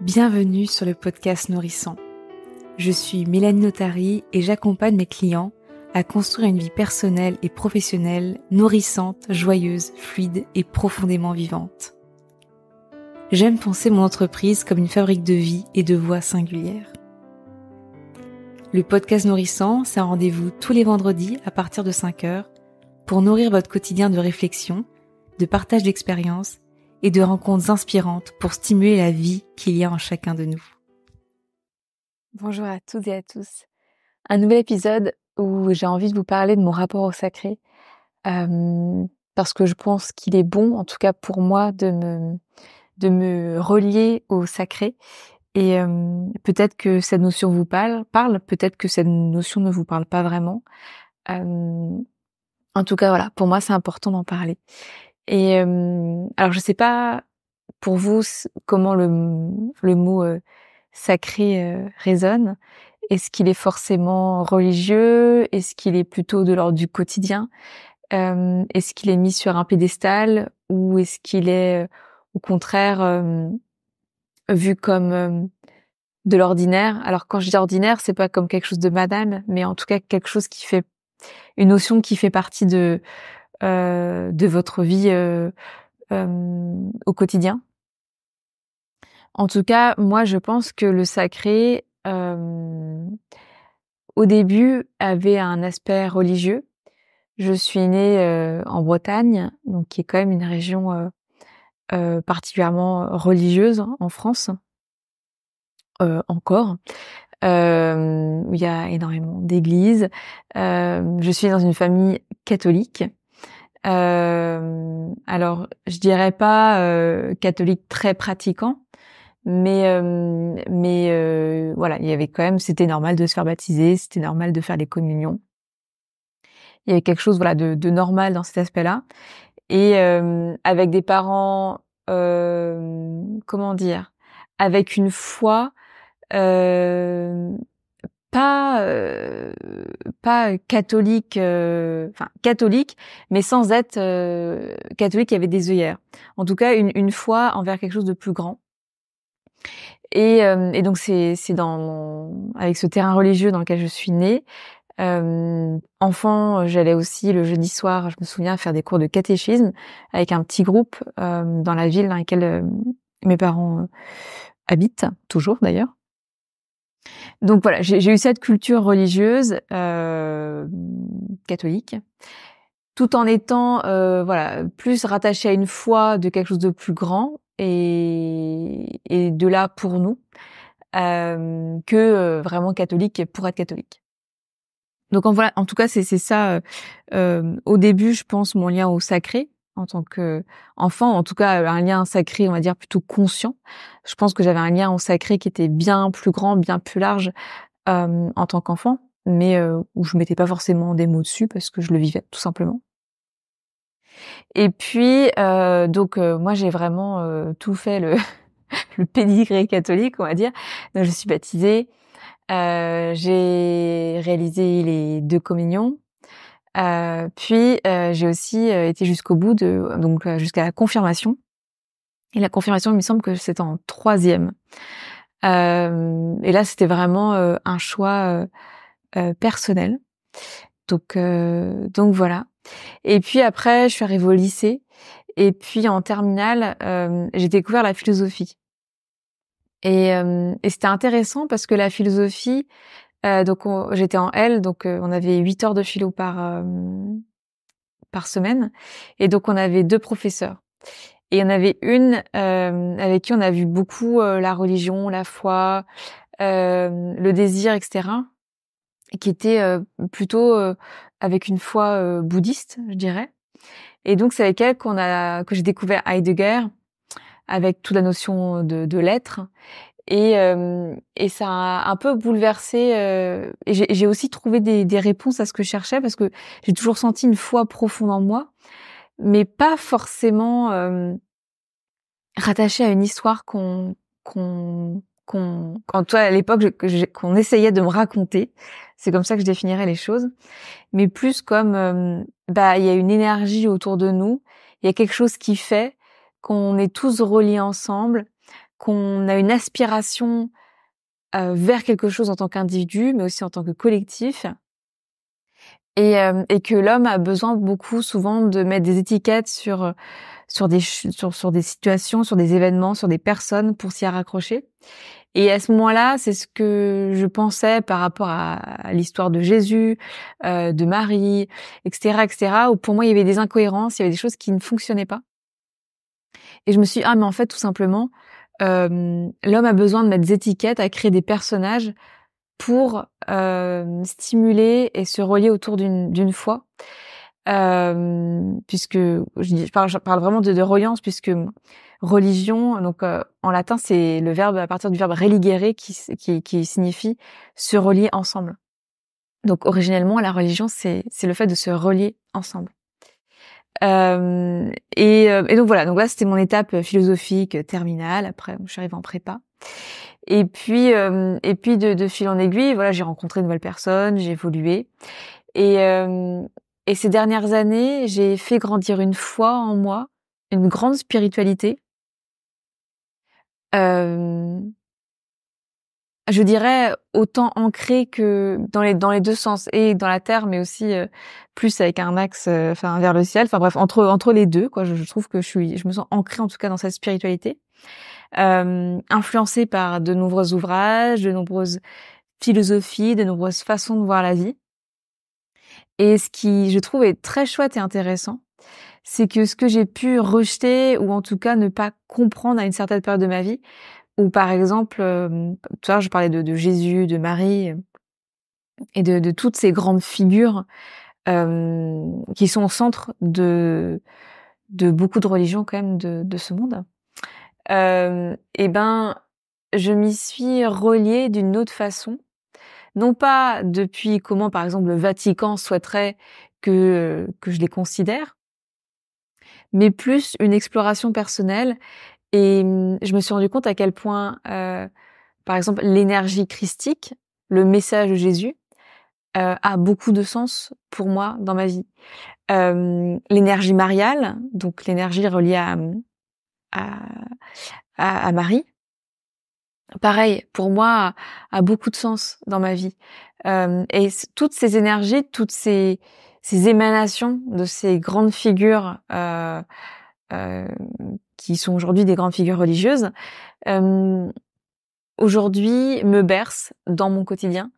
Bienvenue sur le podcast Nourrissant. Je suis Mélanie Notari et j'accompagne mes clients à construire une vie personnelle et professionnelle nourrissante, joyeuse, fluide et profondément vivante. J'aime penser mon entreprise comme une fabrique de vie et de voix singulière. Le podcast Nourrissant, c'est un rendez-vous tous les vendredis à partir de 5 h pour nourrir votre quotidien de réflexion, de partage d'expériences et de rencontres inspirantes pour stimuler la vie qu'il y a en chacun de nous. Bonjour à toutes et à tous. Un nouvel épisode où j'ai envie de vous parler de mon rapport au sacré, euh, parce que je pense qu'il est bon, en tout cas pour moi, de me, de me relier au sacré. Et euh, peut-être que cette notion vous parle, parle peut-être que cette notion ne vous parle pas vraiment. Euh, en tout cas, voilà, pour moi, c'est important d'en parler. Et alors, je sais pas pour vous comment le, le mot sacré résonne. Est-ce qu'il est forcément religieux Est-ce qu'il est plutôt de l'ordre du quotidien Est-ce qu'il est mis sur un pédestal ou est-ce qu'il est au contraire vu comme de l'ordinaire Alors quand je dis ordinaire, c'est pas comme quelque chose de banal, mais en tout cas quelque chose qui fait une notion qui fait partie de euh, de votre vie euh, euh, au quotidien. En tout cas, moi, je pense que le sacré, au début, avait un aspect religieux. Je suis née en Bretagne, donc qui est quand même une région particulièrement religieuse hein, en France, encore, où il y a énormément d'églises. je suis dans une famille catholique, euh, alors, je dirais pas euh, catholique très pratiquant, mais euh, mais euh, voilà, il y avait quand même, c'était normal de se faire baptiser, c'était normal de faire les communions. Il y avait quelque chose voilà de, de normal dans cet aspect-là, et euh, avec des parents, comment dire, avec une foi pas euh, pas catholique, euh, enfin catholique, mais sans être euh, catholique, il y avait des œillères. En tout cas, une, une foi envers quelque chose de plus grand. Et, et donc c'est c'est dans avec ce terrain religieux dans lequel je suis née. enfant, j'allais aussi le jeudi soir, je me souviens, faire des cours de catéchisme avec un petit groupe dans la ville dans laquelle mes parents habitent toujours d'ailleurs. Donc voilà, j'ai eu cette culture religieuse euh, catholique, tout en étant euh, voilà plus rattachée à une foi de quelque chose de plus grand et, de là pour nous euh, que vraiment catholique pour être catholique. Donc en voilà, en tout cas c'est ça. au début, je pense mon lien au sacré, en tant qu'enfant, en tout cas euh, un lien sacré, on va dire plutôt conscient. Je pense que j'avais un lien au sacré qui était bien plus grand, bien plus large euh, en tant qu'enfant, mais euh, où je mettais pas forcément des mots dessus parce que je le vivais tout simplement. Et puis donc moi j'ai vraiment tout fait le, le pédigré catholique, on va dire. je suis baptisée, j'ai réalisé les deux communions. Euh, puis euh, j'ai aussi euh, été jusqu'au bout de donc jusqu'à la confirmation. Et la confirmation, il me semble que c'est en troisième. et là, c'était vraiment un choix personnel. Donc donc voilà. Et puis après, je suis arrivée au lycée. Et puis en terminale, j'ai découvert la philosophie. Et, et c'était intéressant parce que la philosophie, euh, donc j'étais en L, donc euh, on avait huit heures de philo par euh, par semaine, et donc on avait deux professeurs. Et il y en avait une avec qui on a vu beaucoup la religion, la foi, le désir, etc. Qui était plutôt avec une foi bouddhiste, je dirais. Et donc c'est avec elle qu'on a que j'ai découvert Heidegger avec toute la notion de, de l'être et, euh, et ça a un peu bouleversé. Euh, et j'ai aussi trouvé des, des, réponses à ce que je cherchais parce que j'ai toujours senti une foi profonde en moi, mais pas forcément euh, rattachée à une histoire qu'on qu'on qu'on quand toi à l'époque qu'on essayait de me raconter. C'est comme ça que je définirais les choses, mais plus comme euh, bah il y a une énergie autour de nous, il y a quelque chose qui fait qu'on est tous reliés ensemble qu'on a une aspiration euh, vers quelque chose en tant qu'individu, mais aussi en tant que collectif. Et, euh, que l'homme a besoin beaucoup souvent de mettre des étiquettes sur euh, sur des sur, des situations, sur des événements, sur des personnes pour s'y raccrocher. Et à ce moment-là, c'est ce que je pensais par rapport à, l'histoire de Jésus, de Marie, etc., etc. Où pour moi il y avait des incohérences, il y avait des choses qui ne fonctionnaient pas. Et je me suis dit, ah mais en fait tout simplement euh, l'homme a besoin de mettre des étiquettes, à créer des personnages pour euh, stimuler et se relier autour d'une foi. Euh, puisque je, parle, vraiment de, de, reliance, puisque religion, donc en latin, c'est le verbe à partir du verbe religere qui, qui signifie se relier ensemble. Donc originellement, la religion, c'est le fait de se relier ensemble. Euh, euh, et, donc voilà, donc là c'était mon étape euh, philosophique euh, terminale. Après, je suis arrivée en prépa. Et puis, et puis de, de, fil en aiguille, voilà, j'ai rencontré de nouvelles personnes, j'ai évolué. Et, euh, et ces dernières années, j'ai fait grandir une foi en moi, une grande spiritualité. Euh, je dirais autant ancré que dans les dans les deux sens et dans la terre mais aussi euh, plus avec un axe euh, enfin vers le ciel enfin bref entre entre les deux quoi je, trouve que je suis je me sens ancrée en tout cas dans cette spiritualité euh, influencée par de nombreux ouvrages de nombreuses philosophies de nombreuses façons de voir la vie et ce qui je trouve est très chouette et intéressant c'est que ce que j'ai pu rejeter ou en tout cas ne pas comprendre à une certaine période de ma vie ou par exemple, euh, tu vois, je parlais de, de, Jésus, de Marie et de, de toutes ces grandes figures euh, qui sont au centre de, de beaucoup de religions quand même de, de ce monde. Euh, et ben, je m'y suis reliée d'une autre façon. Non pas depuis comment, par exemple, le Vatican souhaiterait que, que je les considère, mais plus une exploration personnelle et hum, je me suis rendu compte à quel point, euh, par exemple, l'énergie christique, le message de Jésus, euh, a beaucoup de sens pour moi dans ma vie. Euh, l'énergie mariale, donc l'énergie reliée à, à, Marie, pareil, pour moi, a, beaucoup de sens dans ma vie. et toutes ces énergies, toutes ces, émanations de ces grandes figures euh, qui sont aujourd'hui des grandes figures religieuses, euh, aujourd'hui me bercent dans mon quotidien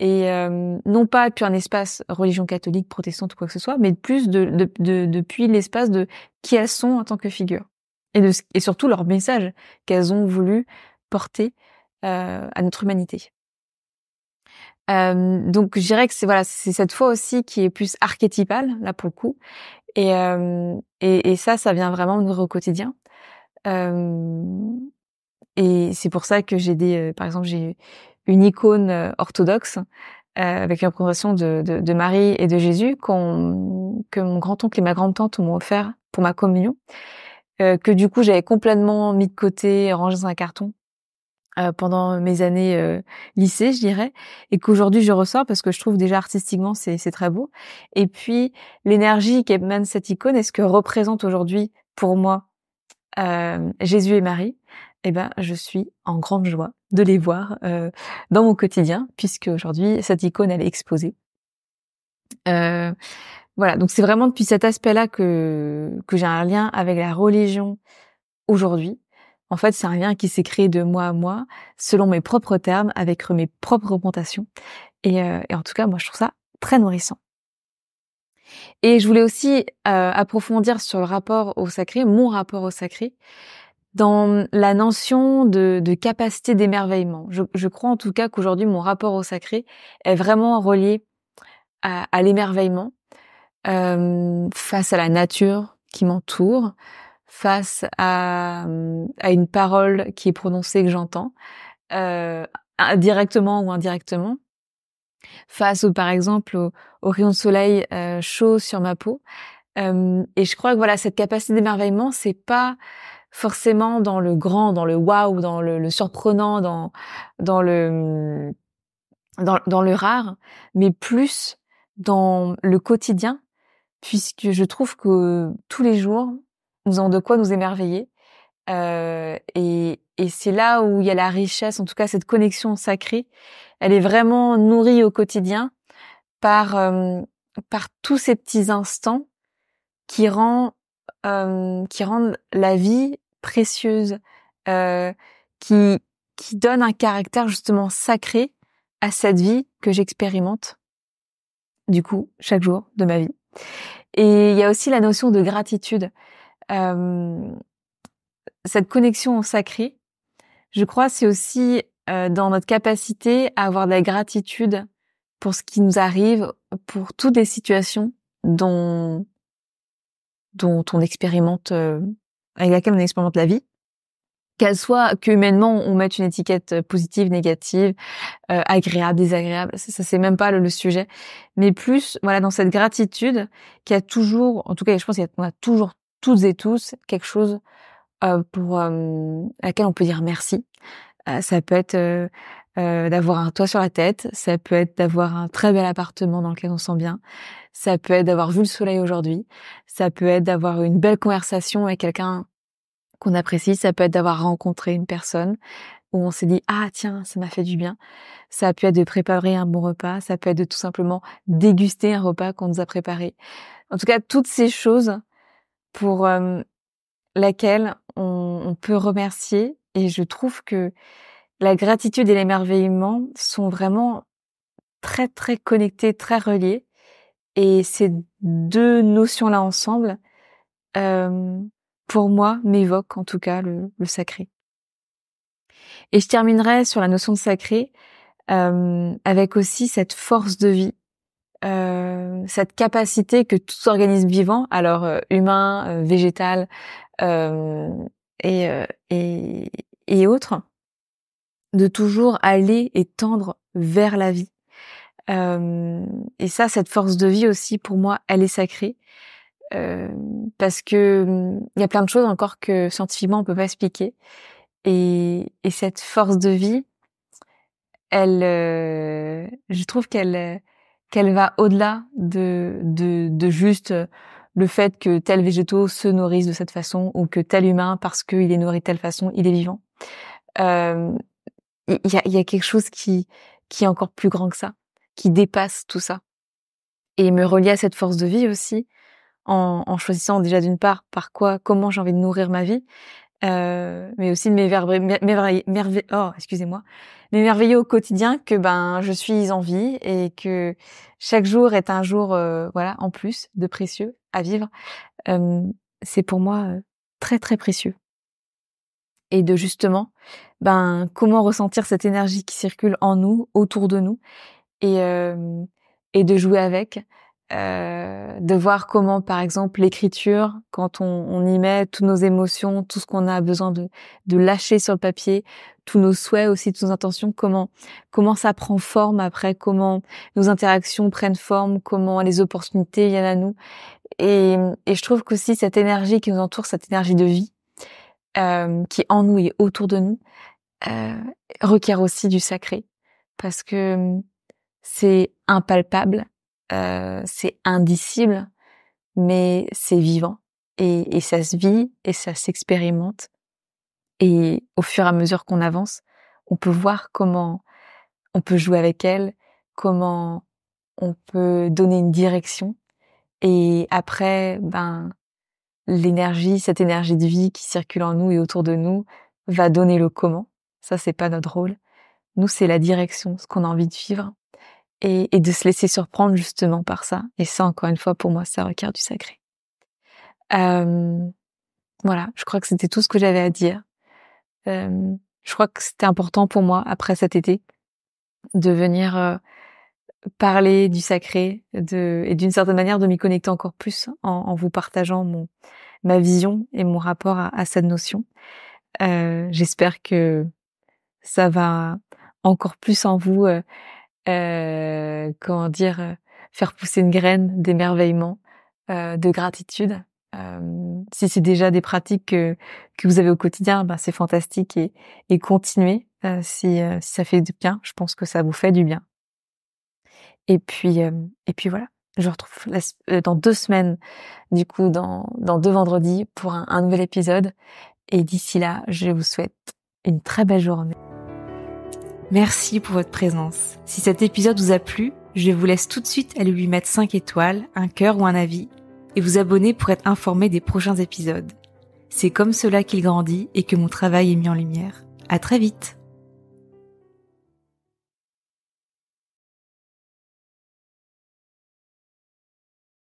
et euh, non pas depuis un espace religion catholique, protestante ou quoi que ce soit, mais plus de, de, depuis l'espace de qui elles sont en tant que figure et, de, et surtout leur message qu'elles ont voulu porter euh, à notre humanité. donc je dirais que c'est voilà c'est cette foi aussi qui est plus archétypale là pour le coup et, et, ça, ça vient vraiment de au quotidien. et c'est pour ça que j'ai des, par exemple, j'ai une icône orthodoxe avec une représentation de, Marie et de Jésus qu'on, que mon grand-oncle et ma grande-tante m'ont offert pour ma communion, que du coup j'avais complètement mis de côté, rangé dans un carton, euh, pendant mes années euh, lycée, je dirais, et qu'aujourd'hui je ressors parce que je trouve déjà artistiquement c'est, très beau. Et puis l'énergie qu'émane cette icône et ce que représente aujourd'hui pour moi euh, Jésus et Marie, eh ben je suis en grande joie de les voir euh, dans mon quotidien puisque aujourd'hui cette icône elle est exposée. Euh, voilà, donc c'est vraiment depuis cet aspect-là que que j'ai un lien avec la religion aujourd'hui en fait, c'est un lien qui s'est créé de moi à moi, selon mes propres termes, avec mes propres augmentations. Euh, et, en tout cas, moi, je trouve ça très nourrissant. Et je voulais aussi euh, approfondir sur le rapport au sacré, mon rapport au sacré, dans la notion de, capacité d'émerveillement. Je, crois en tout cas qu'aujourd'hui, mon rapport au sacré est vraiment relié à, l'émerveillement euh, face à la nature qui m'entoure, face à, à une parole qui est prononcée que j'entends, euh, directement ou indirectement, face au, par exemple au, rayon de soleil euh, chaud sur ma peau. Euh, et je crois que voilà cette capacité d'émerveillement, c'est pas forcément dans le grand, dans le waouh, dans le, le, surprenant, dans dans le dans le rare, mais plus dans le quotidien, puisque je trouve que tous les jours, nous de quoi nous émerveiller. Euh, et, c'est là où il y a la richesse, en tout cas cette connexion sacrée. Elle est vraiment nourrie au quotidien par euh, par tous ces petits instants qui rend euh, qui rendent la vie précieuse, qui qui donne un caractère justement sacré à cette vie que j'expérimente du coup chaque jour de ma vie. Et il y a aussi la notion de gratitude. Euh, cette connexion au sacré, je crois, c'est aussi euh, dans notre capacité à avoir de la gratitude pour ce qui nous arrive, pour toutes les situations dont dont on expérimente, euh, avec laquelle on expérimente la vie, qu'elle soit que humainement on mette une étiquette positive, négative, agréable, désagréable, ça, c'est même pas le, sujet, mais plus voilà dans cette gratitude qui a toujours, en tout cas je pense qu'on a toujours toutes et tous quelque chose pour à laquelle on peut dire merci. ça peut être d'avoir un toit sur la tête, ça peut être d'avoir un très bel appartement dans lequel on sent bien, ça peut être d'avoir vu le soleil aujourd'hui, ça peut être d'avoir une belle conversation avec quelqu'un qu'on apprécie, ça peut être d'avoir rencontré une personne où on s'est dit ah tiens ça m'a fait du bien, ça peut être de préparer un bon repas, ça peut être de tout simplement déguster un repas qu'on nous a préparé. En tout cas toutes ces choses pour euh, laquelle on, peut remercier. Et je trouve que la gratitude et l'émerveillement sont vraiment très très connectés, très reliés. Et ces deux notions-là ensemble, euh, pour moi, m'évoquent en tout cas le, sacré. Et je terminerai sur la notion de sacré euh, avec aussi cette force de vie euh, cette capacité que tout organisme vivant, alors euh, humain, euh, végétal euh, et, et, et autres, de toujours aller et tendre vers la vie. et ça, cette force de vie aussi, pour moi, elle est sacrée. parce que hum, il y a plein de choses encore que scientifiquement on peut pas expliquer, et, et cette force de vie, elle, je trouve qu'elle, qu'elle va au-delà de, de, juste le fait que tel végétaux se nourrissent de cette façon ou que tel humain, parce qu'il est nourri de telle façon, il est vivant. Euh, il y, a, quelque chose qui, qui est encore plus grand que ça, qui dépasse tout ça. Et me relier à cette force de vie aussi, en, en choisissant déjà d'une part par quoi, comment j'ai envie de nourrir ma vie, euh, mais aussi de m'émerveiller, oh, excusez-moi, m'émerveiller au quotidien que ben je suis en vie et que chaque jour est un jour euh, voilà en plus de précieux à vivre. Euh, c'est pour moi très très précieux. Et de justement, ben comment ressentir cette énergie qui circule en nous, autour de nous, et et de jouer avec, euh, de voir comment, par exemple, l'écriture, quand on, y met toutes nos émotions, tout ce qu'on a besoin de, lâcher sur le papier, tous nos souhaits aussi, toutes nos intentions, comment comment ça prend forme après, comment nos interactions prennent forme, comment les opportunités viennent à nous. Et, je trouve qu'aussi cette énergie qui nous entoure, cette énergie de vie euh, qui en nous et autour de nous, euh, requiert aussi du sacré parce que c'est impalpable euh, c'est indicible, mais c'est vivant. Et, et, ça se vit et ça s'expérimente. Et au fur et à mesure qu'on avance, on peut voir comment on peut jouer avec elle, comment on peut donner une direction. Et après, ben, l'énergie, cette énergie de vie qui circule en nous et autour de nous va donner le comment. Ça, c'est pas notre rôle. Nous, c'est la direction, ce qu'on a envie de vivre et, et, de se laisser surprendre justement par ça. Et ça, encore une fois, pour moi, ça requiert du sacré. Euh, voilà, je crois que c'était tout ce que j'avais à dire. Euh, je crois que c'était important pour moi, après cet été, de venir euh, parler du sacré de, et d'une certaine manière de m'y connecter encore plus en, vous partageant mon, ma vision et mon rapport à, à cette notion. Euh, j'espère que ça va encore plus en vous euh, euh, comment dire, euh, faire pousser une graine d'émerveillement, euh, de gratitude. si c'est déjà des pratiques que, que vous avez au quotidien, ben, c'est fantastique et, et continuez si, ça fait du bien. Je pense que ça vous fait du bien. Et puis et puis voilà. Je vous retrouve dans deux semaines, du coup, dans, dans deux vendredis pour un nouvel épisode. Et d'ici là, je vous souhaite une très belle journée. Merci pour votre présence. Si cet épisode vous a plu, je vous laisse tout de suite aller lui mettre 5 étoiles, un cœur ou un avis, et vous abonner pour être informé des prochains épisodes. C'est comme cela qu'il grandit et que mon travail est mis en lumière. À très vite!